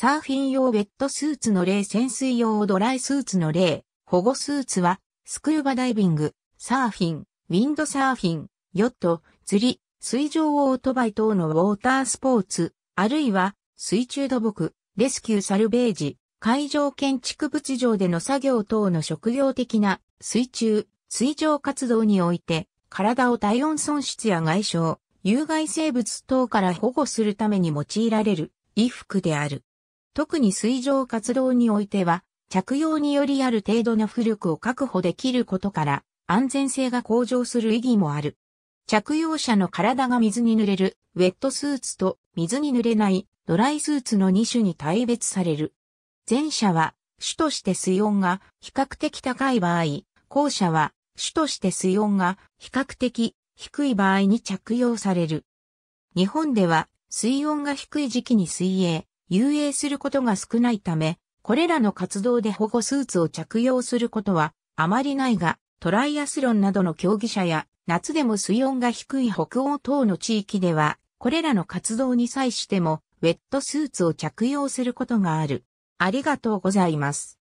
サーフィン用ウェットスーツの例、潜水用ドライスーツの例、保護スーツは、スクーバダイビング、サーフィン、ウィンドサーフィン、ヨット、釣り、水上オートバイ等のウォータースポーツ、あるいは、水中土木、レスキューサルベージ、海上建築物上での作業等の職業的な水中、水上活動において、体を体温損失や外傷、有害生物等から保護するために用いられる衣服である。特に水上活動においては、着用によりある程度の浮力を確保できることから、安全性が向上する意義もある。着用者の体が水に濡れる、ウェットスーツと水に濡れない、ドライスーツの2種に大別される。前者は、主として水温が比較的高い場合、後者は、主として水温が比較的低い場合に着用される。日本では、水温が低い時期に水泳、遊泳することが少ないため、これらの活動で保護スーツを着用することはあまりないが、トライアスロンなどの競技者や、夏でも水温が低い北欧等の地域では、これらの活動に際しても、ウェットスーツを着用することがある。ありがとうございます。